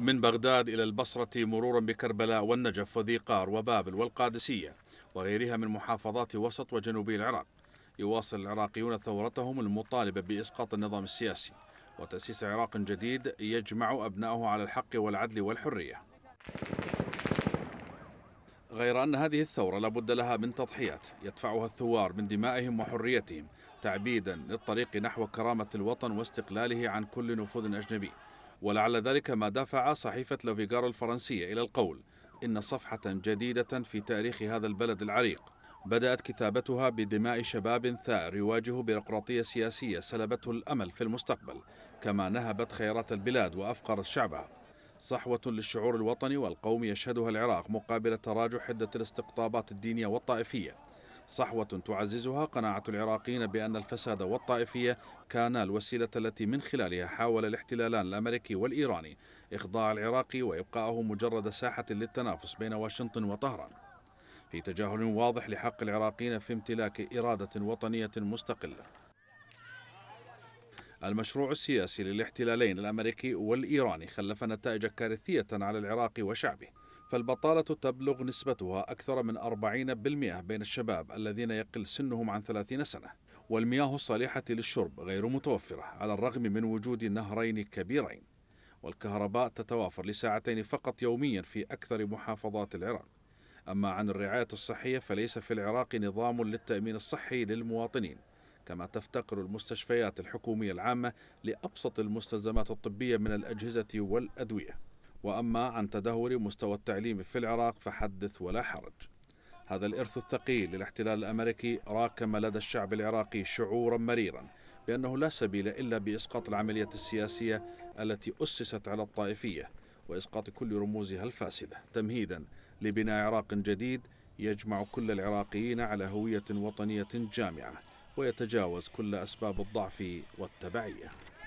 من بغداد إلى البصرة مرورا بكربلاء والنجف وذيقار وبابل والقادسية وغيرها من محافظات وسط وجنوب العراق يواصل العراقيون ثورتهم المطالبة بإسقاط النظام السياسي وتأسيس عراق جديد يجمع أبنائه على الحق والعدل والحرية غير أن هذه الثورة لابد لها من تضحيات يدفعها الثوار من دمائهم وحريتهم تعبيدا للطريق نحو كرامة الوطن واستقلاله عن كل نفوذ أجنبي ولعل ذلك ما دفع صحيفة لوفيغار الفرنسية إلى القول إن صفحة جديدة في تاريخ هذا البلد العريق بدأت كتابتها بدماء شباب ثائر يواجه بيروقراطية سياسية سلبته الأمل في المستقبل كما نهبت خيرات البلاد وأفقرت شعبها صحوة للشعور الوطني والقومي يشهدها العراق مقابل تراجع حدة الاستقطابات الدينية والطائفية صحوة تعززها قناعة العراقيين بأن الفساد والطائفية كانا الوسيلة التي من خلالها حاول الاحتلالان الأمريكي والإيراني إخضاع العراق وإبقاءه مجرد ساحة للتنافس بين واشنطن وطهران في تجاهل واضح لحق العراقيين في امتلاك إرادة وطنية مستقلة المشروع السياسي للاحتلالين الأمريكي والإيراني خلف نتائج كارثية على العراق وشعبه فالبطالة تبلغ نسبتها أكثر من 40% بين الشباب الذين يقل سنهم عن 30 سنة والمياه الصالحة للشرب غير متوفرة على الرغم من وجود نهرين كبيرين والكهرباء تتوافر لساعتين فقط يوميا في أكثر محافظات العراق أما عن الرعاية الصحية فليس في العراق نظام للتأمين الصحي للمواطنين كما تفتقر المستشفيات الحكومية العامة لأبسط المستلزمات الطبية من الأجهزة والأدوية وأما عن تدهور مستوى التعليم في العراق فحدث ولا حرج هذا الإرث الثقيل للاحتلال الأمريكي راكم لدى الشعب العراقي شعورا مريرا بأنه لا سبيل إلا بإسقاط العملية السياسية التي أسست على الطائفية وإسقاط كل رموزها الفاسدة تمهيدا لبناء عراق جديد يجمع كل العراقيين على هوية وطنية جامعة ويتجاوز كل أسباب الضعف والتبعية